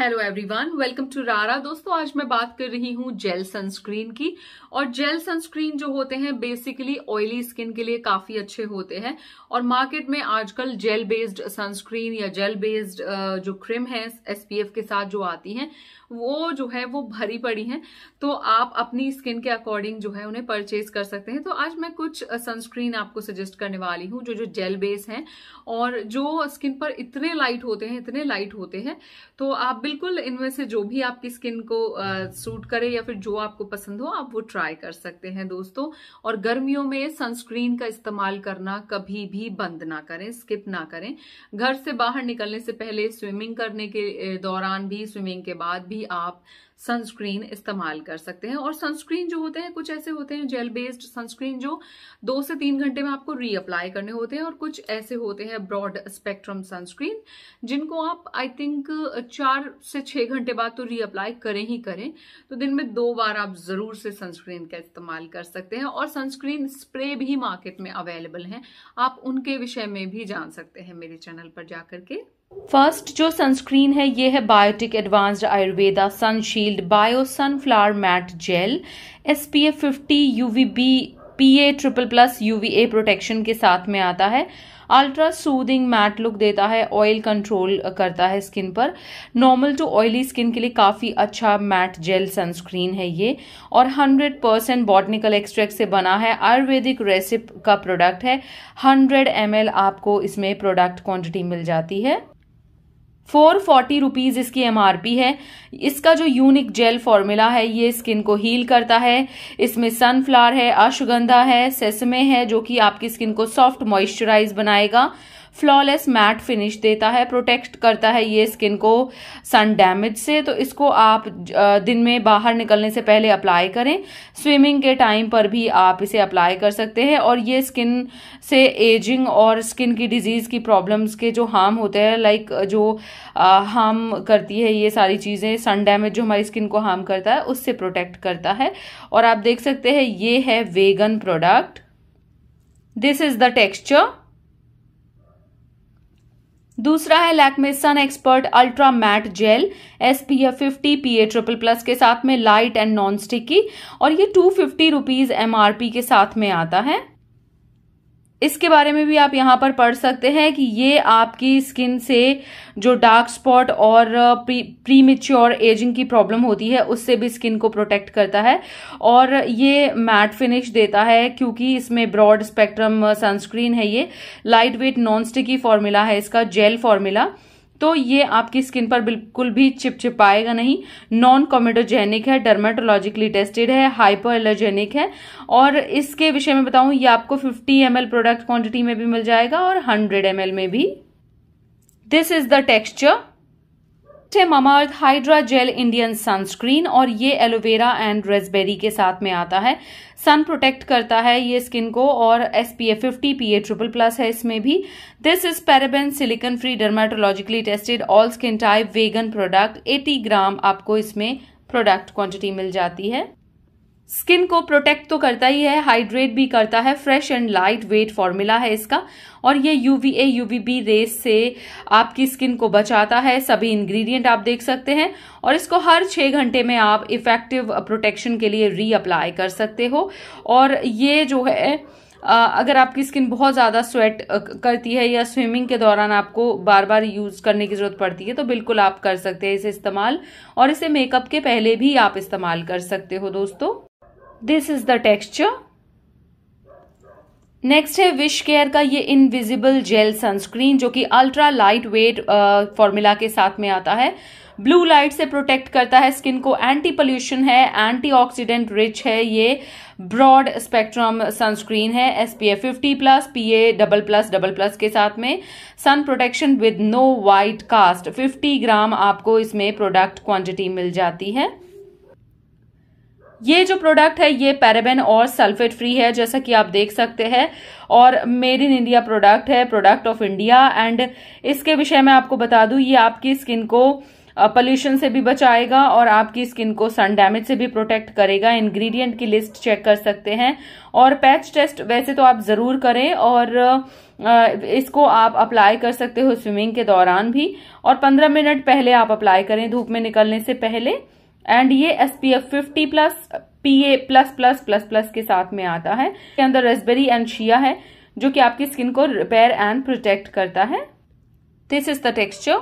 hello everyone welcome to रारा दोस्तों आज मैं बात कर रही हूँ जेल सनस्क्रीन की और जेल सनस्क्रीन जो होते हैं बेसिकली ऑयली स्किन के लिए काफी अच्छे होते हैं और मार्केट में आजकल जेल बेस्ड सनस्क्रीन या जेल बेस्ड जो क्रीम है एसपीएफ के साथ जो आती हैं वो जो है वो भरी पड़ी हैं तो आप अपनी स्किन के अकॉर्डिंग जो है उन्हें परचेज कर सकते हैं तो आज मैं कुछ सनस्क्रीन आपको सजेस्ट करने वाली हूँ जो जो जेल बेस हैं और जो स्किन पर इतने लाइट होते हैं इतने लाइट होते हैं तो आप बिल्कुल इनमें से जो भी आपकी स्किन को सूट करे या फिर जो आपको पसंद हो आप वो ट्राई कर सकते हैं दोस्तों और गर्मियों में सनस्क्रीन का इस्तेमाल करना कभी भी बंद ना करें स्किप ना करें घर से बाहर निकलने से पहले स्विमिंग करने के दौरान भी स्विमिंग के बाद भी आप सनस्क्रीन इस्तेमाल कर सकते हैं और सनस्क्रीन जो होते हैं कुछ ऐसे होते हैं जेल बेस्ड सनस्क्रीन जो दो से तीन घंटे में आपको रीअप्लाई करने होते हैं और कुछ ऐसे होते हैं ब्रॉड स्पेक्ट्रम सनस्क्रीन जिनको आप आई थिंक चार से छः घंटे बाद तो रीअप्लाई करें ही करें तो दिन में दो बार आप ज़रूर से सनस्क्रीन का इस्तेमाल कर सकते हैं और सनस्क्रीन स्प्रे भी मार्केट में अवेलेबल हैं आप उनके विषय में भी जान सकते हैं मेरे चैनल पर जाकर के फर्स्ट जो सनस्क्रीन है ये है Biotique advanced Ayurveda sunshield bio sunflower matte gel S P F fifty U B P A triple plus U A protection के साथ में आता है अल्ट्रा सूदिंग मैट लुक देता है ऑयल कंट्रोल करता है स्किन पर नॉर्मल टू ऑयली स्किन के लिए काफ़ी अच्छा मैट जेल सनस्क्रीन है ये और हंड्रेड परसेंट बॉटनिकल एक्सट्रैक्ट से बना है आयुर्वेदिक रेसिप का प्रोडक्ट है हंड्रेड एम आपको इसमें प्रोडक्ट क्वांटिटी मिल जाती है फोर फोर्टी रुपीज़ इसकी एम है इसका जो यूनिक जेल फॉर्मूला है ये स्किन को हील करता है इसमें सनफ्लावर है अश्वगंधा है सेसमे है जो कि आपकी स्किन को सॉफ्ट मॉइस्चराइज बनाएगा फ्लॉलेस मैट फिनिश देता है प्रोटेक्ट करता है ये स्किन को सन डैमेज से तो इसको आप दिन में बाहर निकलने से पहले अप्लाई करें स्विमिंग के टाइम पर भी आप इसे अप्लाई कर सकते हैं और ये स्किन से एजिंग और स्किन की डिजीज़ की प्रॉब्लम्स के जो हार्म होते हैं लाइक जो हार्म करती है ये सारी चीज़ें सन डैमेज जो हमारी स्किन को हार्म करता है उससे प्रोटेक्ट करता है और आप देख सकते हैं ये है vegan product this is the texture दूसरा है Lakme sun expert ultra matte gel S P F fifty P A triple plus के साथ में लाइट एंड नॉन स्टिकी और ये two fifty rupees M R P के साथ में आता है इसके बारे में भी आप यहाँ पर पढ़ सकते हैं कि ये आपकी स्किन से जो डार्क स्पॉट और प्री प्री एजिंग की प्रॉब्लम होती है उससे भी स्किन को प्रोटेक्ट करता है और ये मैट फिनिश देता है क्योंकि इसमें ब्रॉड स्पेक्ट्रम सनस्क्रीन है ये light weight non sticky formula है इसका जेल फॉर्मूला तो ये आपकी स्किन पर बिल्कुल भी चिपचिपाएगा नहीं नॉन कॉमेडोजेनिक है डर्माटोलॉजिकली टेस्टेड है हाइपर एलर्जेनिक है और इसके विषय में बताऊं ये आपको 50 एम प्रोडक्ट क्वांटिटी में भी मिल जाएगा और 100 एम में भी this is the texture the Mamaearth hydra gel Indian sunscreen और ये एलोवेरा एंड रेसबेरी के साथ में आता है सन प्रोटेक्ट करता है ये स्किन को और S P A fifty P A triple plus है इसमें भी this is paraben silicone free dermatologically tested all skin type vegan product eighty gram आपको इसमें प्रोडक्ट क्वांटिटी मिल जाती है स्किन को प्रोटेक्ट तो करता ही है हाइड्रेट भी करता है fresh and light weight formula है इसका और ये यूवीए यूवीबी रेस से आपकी स्किन को बचाता है सभी इंग्रेडिएंट आप देख सकते हैं और इसको हर छः घंटे में आप इफेक्टिव प्रोटेक्शन के लिए रीअप्लाई कर सकते हो और ये जो है अगर आपकी स्किन बहुत ज़्यादा स्वेट करती है या स्विमिंग के दौरान आपको बार बार यूज़ करने की ज़रूरत पड़ती है तो बिल्कुल आप कर सकते हैं इसे इस्तेमाल और इसे मेकअप के पहले भी आप इस्तेमाल कर सकते हो दोस्तों this is the texture next है विश केयर का ये इनविजिबल जेल सनस्क्रीन जो कि अल्ट्रा लाइट वेट फॉर्मूला के साथ में आता है ब्लू लाइट से प्रोटेक्ट करता है स्किन को एंटी पोल्यूशन है एंटीऑक्सीडेंट रिच है ये ब्रॉड स्पेक्ट्रम सनस्क्रीन है S P F fifty plus P A double plus double plus के साथ में sun protection with no white cast fifty gram आपको इसमें प्रोडक्ट क्वांटिटी मिल जाती है ये जो प्रोडक्ट है ये पैराबेन और सल्फेट फ्री है जैसा कि आप देख सकते हैं और मेड इन इंडिया प्रोडक्ट है प्रोडक्ट ऑफ इंडिया एंड इसके विषय में आपको बता दूं ये आपकी स्किन को पॉल्यूशन से भी बचाएगा और आपकी स्किन को सन डैमेज से भी प्रोटेक्ट करेगा इंग्रेडिएंट की लिस्ट चेक कर सकते हैं और पैच टेस्ट वैसे तो आप ज़रूर करें और इसको आप अप्लाई कर सकते हो स्विमिंग के दौरान भी और 15 मिनट पहले आप अप्लाई करें धूप में निकलने से पहले एंड ये S P F fifty plus P A plus plus plus plus के साथ में आता है इसके अंदर रेसबेरी एंड शिया है जो कि आपकी स्किन को रिपेयर एंड प्रोटेक्ट करता है this is the texture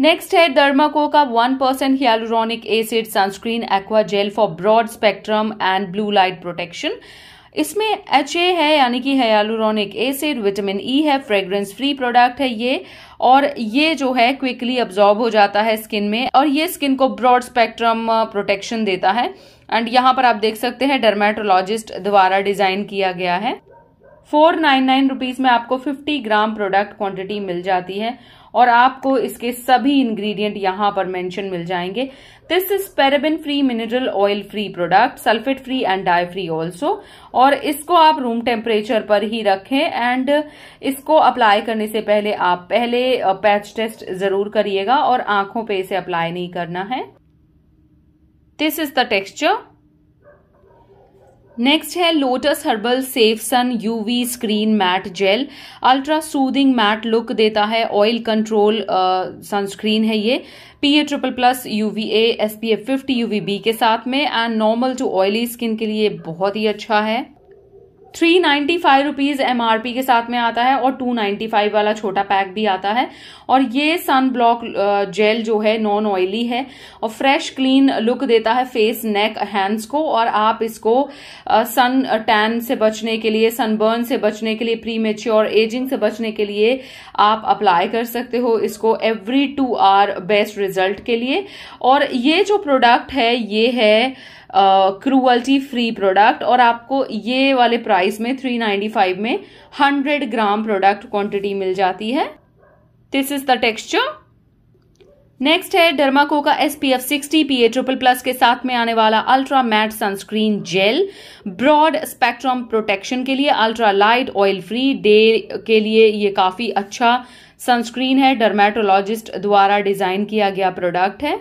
next है डर्माको का one percent hyaluronic acid sunscreen aqua gel for broad spectrum and blue light protection इसमें एच ए है यानी कि हयालुरोनिक एसिड विटामिन ई है फ्रेग्रेंस फ्री प्रोडक्ट है ये और ये जो है क्विकली अब्जॉर्ब हो जाता है स्किन में और ये स्किन को ब्रॉड स्पेक्ट्रम प्रोटेक्शन देता है एंड यहाँ पर आप देख सकते हैं डर्मेटोलॉजिस्ट द्वारा डिजाइन किया गया है फोर नाइन नाइन रुपीज़ में आपको फिफ्टी ग्राम प्रोडक्ट क्वांटिटी मिल जाती है और आपको इसके सभी इंग्रेडिएंट यहां पर मेंशन मिल जाएंगे this is paraben free mineral oil free product sulphate free and dye free also और इसको आप रूम टेम्परेचर पर ही रखें एंड इसको अप्लाई करने से पहले आप पहले पैच टेस्ट जरूर करिएगा और आंखों पे इसे अप्लाई नहीं करना है this is the texture next है Lotus Herbal safe sun UV screen matte gel ultra soothing matte look देता है ऑयल कंट्रोल सनस्क्रीन है ये P A triple plus fifty U V B के साथ में and normal to oily skin के लिए बहुत ही अच्छा है three ninety five rupees P के साथ में आता है और टू नाइन्टी फाइव वाला छोटा पैक भी आता है और ये सन ब्लॉक जेल जो है नॉन ऑयली है और फ्रेश क्लीन लुक देता है फेस नेक हैंड्स को और आप इसको सन टैन से बचने के लिए सनबर्न से बचने के लिए प्री मेच्योर एजिंग से बचने के लिए आप अप्लाई कर सकते हो इसको every two hour best result के लिए और ये जो प्रोडक्ट है ये है क्रूअल्टी फ्री प्रोडक्ट और आपको ये वाले प्राइस में 395 में 100 ग्राम प्रोडक्ट क्वांटिटी मिल जाती है this is the texture next है डर्माको का S P F sixty P A triple plus के साथ में आने वाला ultra matte sunscreen gel broad spectrum protection के लिए ultra light oil free day के लिए ये काफी अच्छा सनस्क्रीन है डर्मेटोलॉजिस्ट द्वारा डिजाइन किया गया प्रोडक्ट है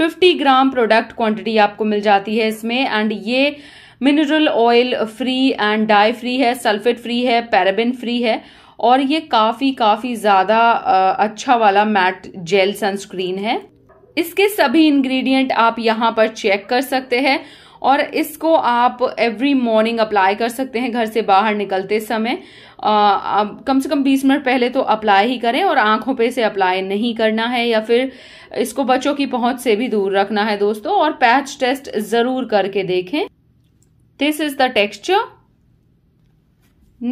50 ग्राम प्रोडक्ट क्वांटिटी आपको मिल जाती है इसमें एंड ये mineral oil free and dye free है सल्फेट फ्री है पैराबिन फ्री है और ये काफ़ी काफ़ी ज़्यादा अच्छा वाला मैट जेल सनस्क्रीन है इसके सभी इंग्रेडिएंट आप यहाँ पर चेक कर सकते हैं और इसको आप एवरी मॉर्निंग अप्लाई कर सकते हैं घर से बाहर निकलते समय आ, कम से कम 20 मिनट पहले तो अप्लाई ही करें और आंखों पे से अप्लाई नहीं करना है या फिर इसको बच्चों की पहुंच से भी दूर रखना है दोस्तों और पैच टेस्ट ज़रूर करके देखें this is the texture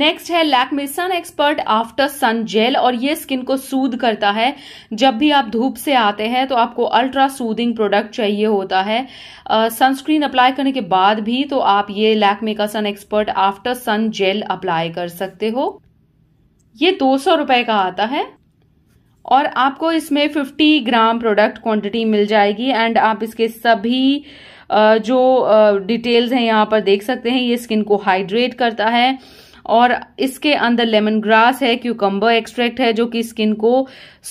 next है sun expert after sun gel और ये स्किन को सूद करता है जब भी आप धूप से आते हैं तो आपको अल्ट्रा सूदिंग प्रोडक्ट चाहिए होता है सनस्क्रीन uh, अप्लाई करने के बाद भी तो आप ये लैकमे का sun expert after sun gel apply कर सकते हो ये दो सौ का आता है और आपको इसमें 50 ग्राम प्रोडक्ट क्वांटिटी मिल जाएगी एंड आप इसके सभी जो डिटेल्स हैं यहाँ पर देख सकते हैं ये स्किन को हाइड्रेट करता है और इसके अंदर लेमन ग्रास है क्यूकम्बर एक्सट्रैक्ट है जो कि स्किन को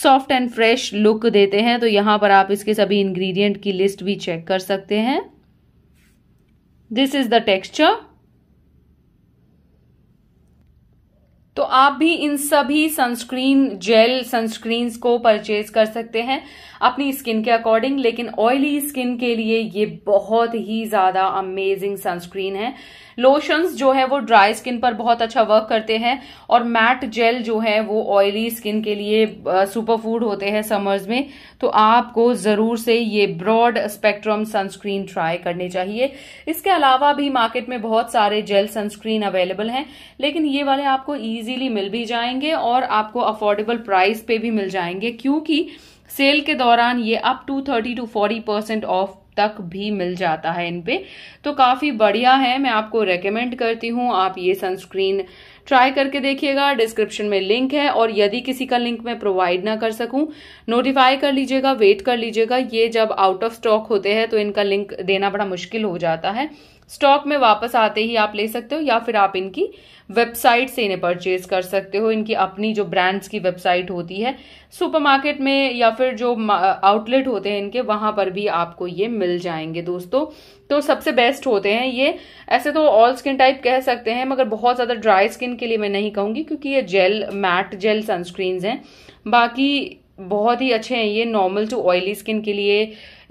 सॉफ्ट एंड फ्रेश लुक देते हैं तो यहाँ पर आप इसके सभी इंग्रेडिएंट की लिस्ट भी चेक कर सकते हैं दिस इज द टेक्सचर तो आप भी इन सभी सनस्क्रीन जेल सनस्क्रीन को परचेज कर सकते हैं अपनी स्किन के अकॉर्डिंग लेकिन ऑयली स्किन के लिए ये बहुत ही ज्यादा अमेजिंग सनस्क्रीन है लोशंस जो है वो ड्राई स्किन पर बहुत अच्छा वर्क करते हैं और मैट जेल जो है वो ऑयली स्किन के लिए सुपर फूड होते हैं समर्स में तो आपको ज़रूर से ये ब्रॉड स्पेक्ट्रम सनस्क्रीन ट्राई करने चाहिए इसके अलावा भी मार्केट में बहुत सारे जेल सनस्क्रीन अवेलेबल हैं लेकिन ये वाले आपको ईजिली मिल भी जाएंगे और आपको अफोर्डेबल प्राइस पे भी मिल जाएंगे क्योंकि सेल के दौरान ये up to thirty to forty percent off तक भी मिल जाता है इन पे तो काफ़ी बढ़िया है मैं आपको रेकमेंड करती हूँ आप ये सनस्क्रीन ट्राई करके देखिएगा डिस्क्रिप्शन में लिंक है और यदि किसी का लिंक मैं प्रोवाइड ना कर सकूं नोटिफाई कर लीजिएगा वेट कर लीजिएगा ये जब आउट ऑफ स्टॉक होते हैं तो इनका लिंक देना बड़ा मुश्किल हो जाता है स्टॉक में वापस आते ही आप ले सकते हो या फिर आप इनकी वेबसाइट से इन्हें परचेज कर सकते हो इनकी अपनी जो ब्रांड्स की वेबसाइट होती है सुपरमार्केट में या फिर जो आउटलेट होते हैं इनके वहां पर भी आपको ये मिल जाएंगे दोस्तों तो सबसे बेस्ट होते हैं ये ऐसे तो ऑल स्किन टाइप कह सकते हैं मगर बहुत ज़्यादा ड्राई स्किन के लिए मैं नहीं कहूंगी क्योंकि ये जेल मैट जेल सनस्क्रीन हैं बाकी बहुत ही अच्छे हैं ये नॉर्मल टू ऑयली स्किन के लिए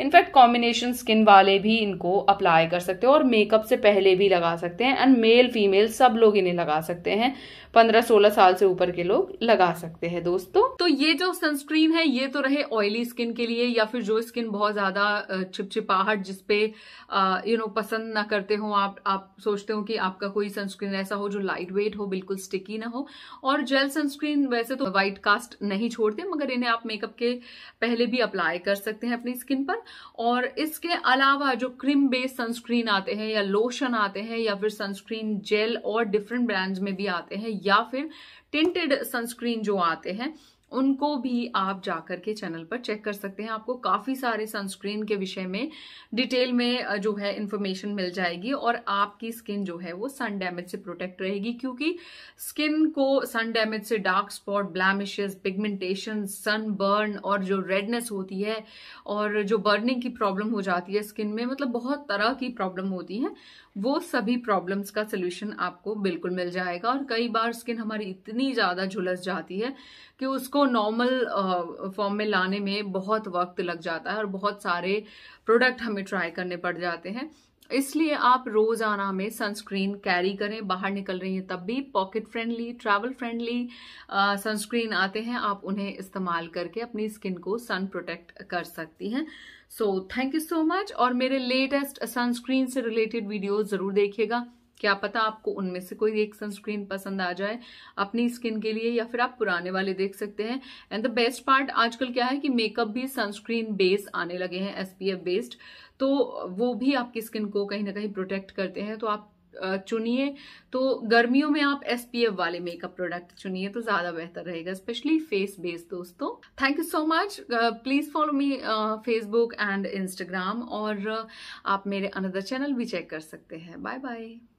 इनफैक्ट कॉम्बिनेशन स्किन वाले भी इनको अप्लाई कर सकते हैं और मेकअप से पहले भी लगा सकते हैं एंड मेल फीमेल सब लोग इन्हें लगा सकते हैं पंद्रह सोलह साल से ऊपर के लोग लगा सकते हैं दोस्तों तो ये जो सनस्क्रीन है ये तो रहे ऑयली स्किन के लिए या फिर जो स्किन बहुत ज्यादा छिपछिपाहट जिसपे यू नो पसंद ना करते हो आप आप सोचते हो कि आपका कोई सनस्क्रीन ऐसा हो जो लाइट वेट हो बिल्कुल स्टिकी ना हो और जेल सनस्क्रीन वैसे तो वाइट कास्ट नहीं छोड़ते मगर इन्हें आप मेकअप के पहले भी अप्लाई कर सकते हैं अपनी स्किन पर और इसके अलावा जो क्रीम बेस्ड सनस्क्रीन आते हैं या लोशन आते हैं या फिर सनस्क्रीन जेल और डिफरेंट ब्रांड्स में भी आते हैं या फिर टिंटेड सनस्क्रीन जो आते हैं उनको भी आप जाकर के चैनल पर चेक कर सकते हैं आपको काफ़ी सारे सनस्क्रीन के विषय में डिटेल में जो है इन्फॉर्मेशन मिल जाएगी और आपकी स्किन जो है वो सन डैमेज से प्रोटेक्ट रहेगी क्योंकि स्किन को सन डैमेज से dark spot blemishes pigmentation sunburn और जो रेडनेस होती है और जो बर्निंग की प्रॉब्लम हो जाती है स्किन में मतलब बहुत तरह की प्रॉब्लम होती है वो सभी प्रॉब्लम्स का सोल्यूशन आपको बिल्कुल मिल जाएगा और कई बार स्किन हमारी इतनी ज़्यादा झुलस जाती है कि उसको नॉर्मल फॉर्म uh, में लाने में बहुत वक्त लग जाता है और बहुत सारे प्रोडक्ट हमें ट्राई करने पड़ जाते हैं इसलिए आप रोज़ाना में सनस्क्रीन कैरी करें बाहर निकल रही हैं तब भी pocket friendly travel friendly sunscreen आते हैं आप उन्हें इस्तेमाल करके अपनी स्किन को सन प्रोटेक्ट कर सकती हैं so thank you so much और मेरे लेटेस्ट सनस्क्रीन से रिलेटेड वीडियो ज़रूर देखिएगा क्या पता आपको उनमें से कोई एक सनस्क्रीन पसंद आ जाए अपनी स्किन के लिए या फिर आप पुराने वाले देख सकते हैं एंड द बेस्ट पार्ट आजकल क्या है कि मेकअप भी सनस्क्रीन बेस आने लगे हैं एसपीएफ बेस्ड तो वो भी आपकी स्किन को कहीं ना कहीं प्रोटेक्ट करते हैं तो आप चुनिए तो गर्मियों में आप एसपीएफ वाले मेकअप प्रोडक्ट चुनिए तो ज्यादा बेहतर रहेगा स्पेशली फेस बेस दोस्तों thank you so much please follow me Facebook and Instagram और आप मेरे अनदर चैनल भी चेक कर सकते हैं बाय बाय